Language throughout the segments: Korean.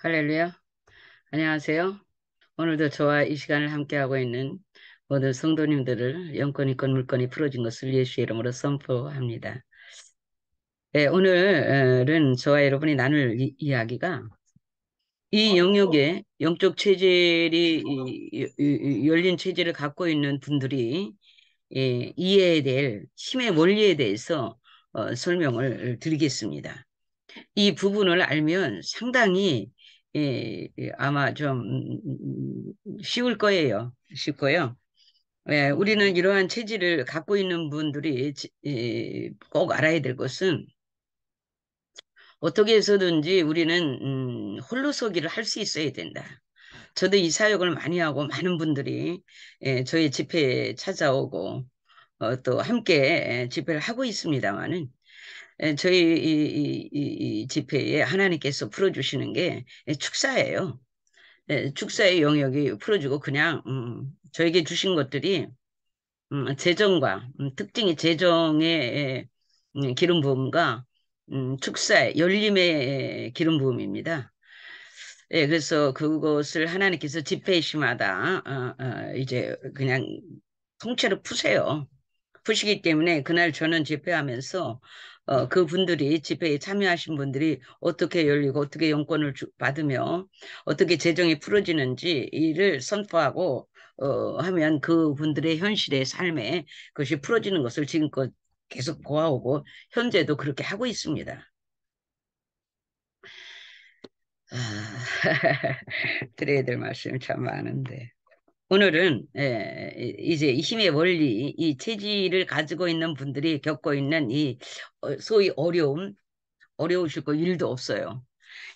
할렐루야. 안녕하세요. 오늘도 저와 이 시간을 함께하고 있는 모든 성도님들을 영권이권 물권이 풀어진 것을 예수의 이름으로 선포합니다. 네, 오늘은 저와 여러분이 나눌 이, 이야기가 이 영역에 영적 체질이 열린 체질을 갖고 있는 분들이 예, 이해해될 힘의 원리에 대해서 어, 설명을 드리겠습니다. 이 부분을 알면 상당히 예, 예, 아마 좀 음, 음, 음, 쉬울 거예요. 쉽고요. 예, 우리는 이러한 체질을 갖고 있는 분들이 예, 꼭 알아야 될 것은 어떻게 해서든지 우리는 음, 홀로서기를 할 수 있어야 된다. 저도 이 사역을 많이 하고 많은 분들이 예, 저희 집회에 찾아오고 어, 또 함께 예, 집회를 하고 있습니다만은 예, 저희 이, 이, 이 집회에 하나님께서 풀어주시는 게 예, 축사예요. 예, 축사의 영역이 풀어주고 그냥 음, 저에게 주신 것들이 음, 재정과 음, 특징이 재정의 음, 기름 부음과 음, 축사의 열림의 기름 부음입니다. 예, 그래서 그것을 하나님께서 집회시마다 아, 어, 아, 어, 이제 그냥 통째로 푸세요. 푸시기 때문에 그날 저는 집회하면서 어, 그 분들이 집회에 참여하신 분들이 어떻게 열리고 어떻게 용건을 주, 받으며 어떻게 재정이 풀어지는지 이를 선포하고 어, 하면 그 분들의 현실의 삶에 그것이 풀어지는 것을 지금껏 계속 보아오고 현재도 그렇게 하고 있습니다. 아, 드려야 될 말씀이 참 많은데. 오늘은 예, 이제 힘의 원리, 이 체질을 가지고 있는 분들이 겪고 있는 이 어, 소위 어려움, 어려우실 거 일도 없어요.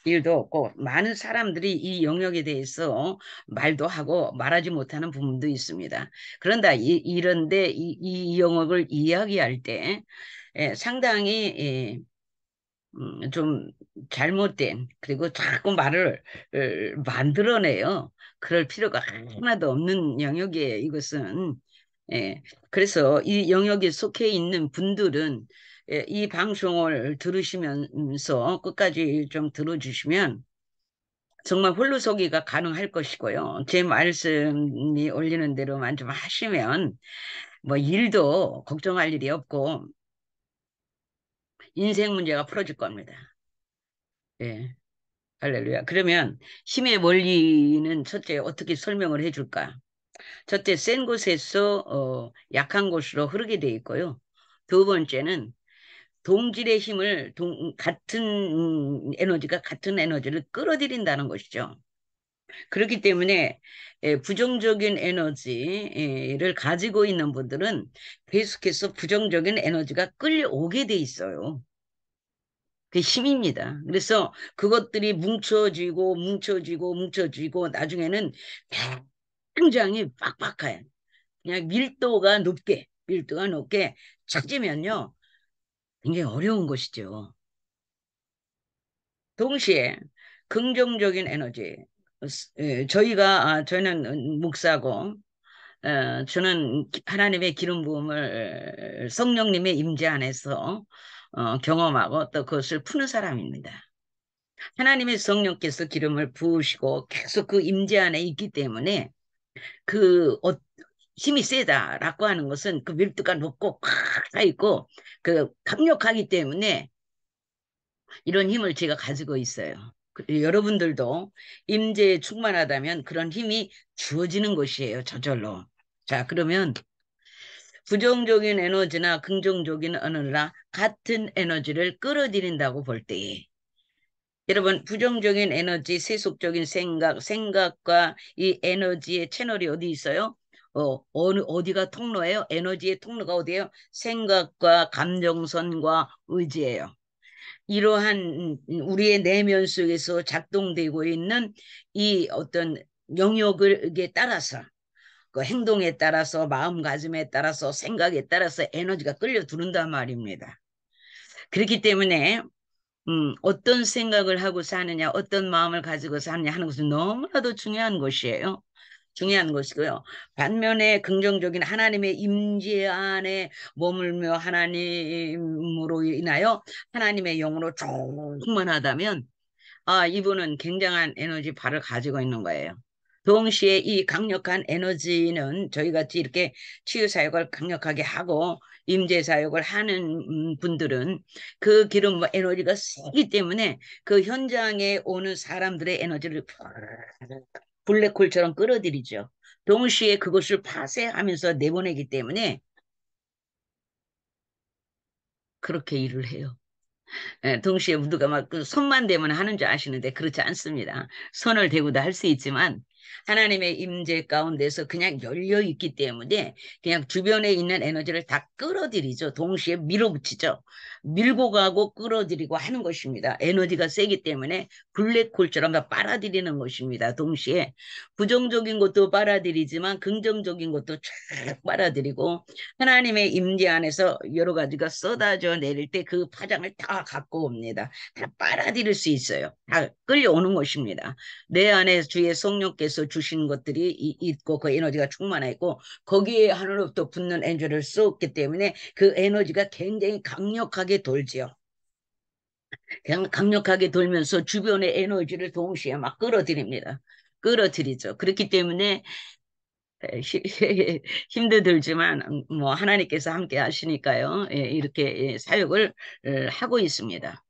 일도 없고 많은 사람들이 이 영역에 대해서 말도 하고 말하지 못하는 부분도 있습니다. 그런다 이, 이런데 이, 이 영역을 이야기할 때 예, 상당히 예, 음, 좀 잘못된 그리고 자꾸 말을 어, 만들어내요. 그럴 필요가 음. 하나도 없는 영역이에요. 이것은 예, 그래서 이 영역에 속해 있는 분들은 예, 이 방송을 들으시면서 끝까지 좀 들어주시면 정말 홀로서기가 가능할 것이고요. 제 말씀이 올리는 대로만 좀 하시면 뭐 일도 걱정할 일이 없고 인생 문제가 풀어질 겁니다. 예. 할렐루야. 그러면 힘의 원리는 첫째 어떻게 설명을 해줄까? 첫째 센 곳에서 어, 약한 곳으로 흐르게 돼 있고요. 두 번째는 동질의 힘을 동, 같은 에너지가 같은 에너지를 끌어들인다는 것이죠. 그렇기 때문에 예, 부정적인 에너지를 가지고 있는 분들은 계속해서 부정적인 에너지가 끌려오게 돼 있어요. 그 힘입니다. 그래서 그것들이 뭉쳐지고 뭉쳐지고 뭉쳐지고 나중에는 굉장히 빡빡한 그냥 밀도가 높게 밀도가 높게 찾으면요 굉장히 어려운 것이죠. 동시에 긍정적인 에너지 예, 저희가 아, 음, 어, 저는 목사고 저는 하나님의 기름 부음을 성령님의 임재 안에서 어, 경험하고 또 그것을 푸는 사람입니다. 하나님의 성령께서 기름을 부으시고 계속 그 임재 안에 있기 때문에 그 힘이 세다라고 하는 것은 그 밀도가 높고 꽉 있고 그 강력하기 때문에 이런 힘을 제가 가지고 있어요. 그, 여러분들도 임재에 충만하다면 그런 힘이 주어지는 것이에요. 저절로. 자 그러면 부정적인 에너지나 긍정적인 에너지나 같은 에너지를 끌어들인다고 볼 때에 여러분 부정적인 에너지, 세속적인 생각, 생각과 이 에너지의 채널이 어디 있어요? 어, 어느, 어디가 통로예요? 에너지의 통로가 어디예요? 생각과 감정선과 의지예요. 이러한 음, 우리의 내면 속에서 작동되고 있는 이 어떤 영역을 따라서 그 행동에 따라서 마음가짐에 따라서 생각에 따라서 에너지가 끌려 두른단 말입니다. 그렇기 때문에 음, 어떤 생각을 하고 사느냐 어떤 마음을 가지고 사느냐 하는 것은 너무나도 중요한 것이에요. 중요한 것이고요. 반면에 긍정적인 하나님의 임재 안에 머물며 하나님으로 인하여 하나님의 영으로 충만하다면 아, 이분은 굉장한 에너지 발을 가지고 있는 거예요. 동시에 이 강력한 에너지는 저희같이 이렇게 치유사역을 강력하게 하고 임재사역을 하는 분들은 그기름 에너지가 세기 때문에 그 현장에 오는 사람들의 에너지를 블랙홀처럼 끌어들이죠. 동시에 그것을 파쇄하면서 내보내기 때문에 그렇게 일을 해요. 예, 동시에 모드가막그 손만 대면 하는 줄 아시는데 그렇지 않습니다. 손을 대고도 할 수 있지만 하나님의 임재 가운데서 그냥 열려 있기 때문에 그냥 주변에 있는 에너지를 다 끌어들이죠. 동시에 밀어붙이죠. 밀고 가고 끌어들이고 하는 것입니다. 에너지가 세기 때문에 블랙홀처럼 다 빨아들이는 것입니다. 동시에 부정적인 것도 빨아들이지만 긍정적인 것도 쫙 빨아들이고 하나님의 임재 안에서 여러 가지가 쏟아져 내릴 때 그 파장을 다 갖고 옵니다. 다 빨아들일 수 있어요. 다 끌려오는 것입니다. 내 안에 주의 성령께서 하나님서 주신 것들이 있고 그 에너지가 충만해 있고 거기에 하늘로부터 붙는 에너지를 쏟기 때문에 그 에너지가 굉장히 강력하게 돌지요. 그냥 강력하게 돌면서 주변의 에너지를 동시에 막 끌어들입니다. 끌어들이죠. 그렇기 때문에 힘들지만 음, 뭐 하나님께서 함께 하시니까요. 예, 이렇게 예, 사역을 하고 있습니다.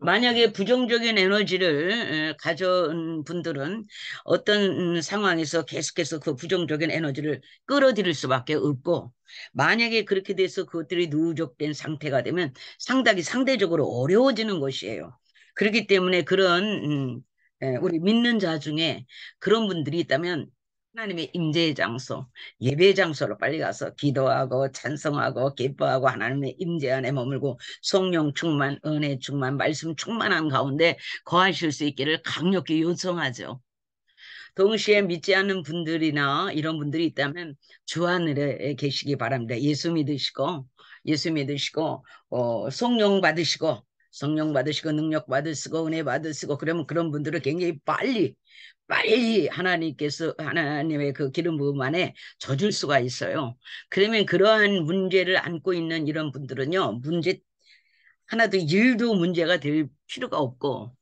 만약에 부정적인 에너지를 가져온 분들은 어떤 상황에서 계속해서 그 부정적인 에너지를 끌어들일 수밖에 없고 만약에 그렇게 돼서 그것들이 누적된 상태가 되면 상당히 상대적으로 어려워지는 것이에요. 그렇기 때문에 그런 음, 우리 믿는 자 중에 그런 분들이 있다면 하나님의 임재의 장소, 예배의 장소로 빨리 가서 기도하고 찬성하고 기뻐하고 하나님의 임재 안에 머물고 성령 충만, 은혜 충만, 말씀 충만한 가운데 거하실 수 있기를 강력히 요청하죠. 동시에 믿지 않는 분들이나 이런 분들이 있다면 주 하늘에 계시기 바랍니다. 예수 믿으시고 예수 믿으시고 어, 성령 받으시고 성령 받으시고 능력 받으시고 은혜 받으시고 그러면 그런 분들은 굉장히 빨리 빨리 하나님께서 하나님의 그 기름 부음 안에 젖을 수가 있어요. 그러면 그러한 문제를 안고 있는 이런 분들은요. 문제 하나도 일도 문제가 될 필요가 없고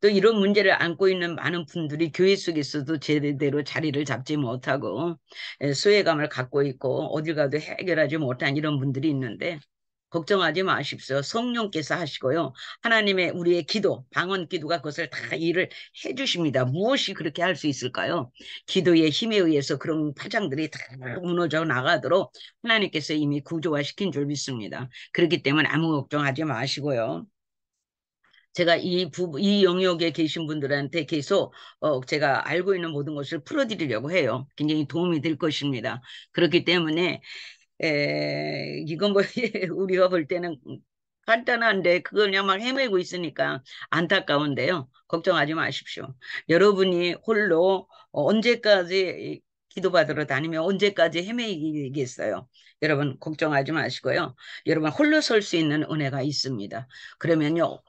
또 이런 문제를 안고 있는 많은 분들이 교회 속에서도 제대로 자리를 잡지 못하고 예, 소외감을 갖고 있고 어딜 가도 해결하지 못한 이런 분들이 있는데 걱정하지 마십시오. 성령께서 하시고요. 하나님의 우리의 기도, 방언 기도가 그것을 다 일을 해 주십니다. 무엇이 그렇게 할 수 있을까요? 기도의 힘에 의해서 그런 파장들이 다 무너져 나가도록 하나님께서 이미 구조화시킨 줄 믿습니다. 그렇기 때문에 아무 걱정하지 마시고요. 제가 이, 부, 이 영역에 계신 분들한테 계속 어, 제가 알고 있는 모든 것을 풀어드리려고 해요. 굉장히 도움이 될 것입니다. 그렇기 때문에 에, 이건 뭐 우리가 볼 때는 간단한데 그걸 그냥 막 헤매고 있으니까 안타까운데요. 걱정하지 마십시오. 여러분이 홀로 언제까지 기도받으러 다니면 언제까지 헤매이겠어요. 여러분 걱정하지 마시고요. 여러분 홀로 설 수 있는 은혜가 있습니다. 그러면요.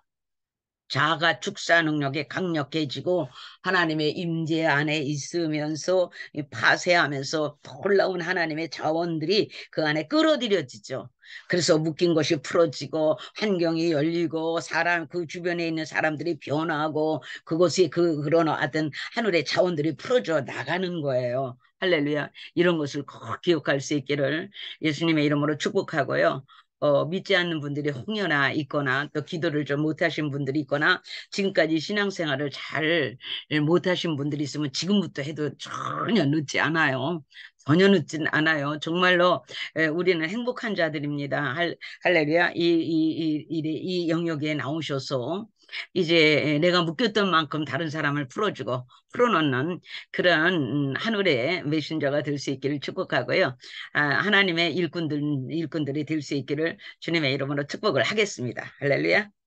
자가 축사 능력이 강력해지고 하나님의 임재 안에 있으면서 파쇄하면서 놀라운 하나님의 자원들이 그 안에 끌어들여지죠. 그래서 묶인 것이 풀어지고 환경이 열리고 사람 그 주변에 있는 사람들이 변하고 그것이 그 그런 어떤 하늘의 자원들이 풀어져 나가는 거예요. 할렐루야 이런 것을 꼭 기억할 수 있기를 예수님의 이름으로 축복하고요. 어, 믿지 않는 분들이 홍여나 있거나 또 기도를 좀 못하신 분들이 있거나 지금까지 신앙생활을 잘 예, 못하신 분들이 있으면 지금부터 해도 전혀 늦지 않아요. 전혀 늦진 않아요. 정말로 에, 예, 우리는 행복한 자들입니다. 할, 할렐루야. 이, 이, 이, 이, 이 영역에 나오셔서 이제 내가 묶였던 만큼 다른 사람을 풀어주고 풀어놓는 그런 하늘의 메신저가 될 수 있기를 축복하고요. 아, 하나님의 일꾼들, 일꾼들이 될 수 있기를 주님의 이름으로 축복을 하겠습니다. 할렐루야.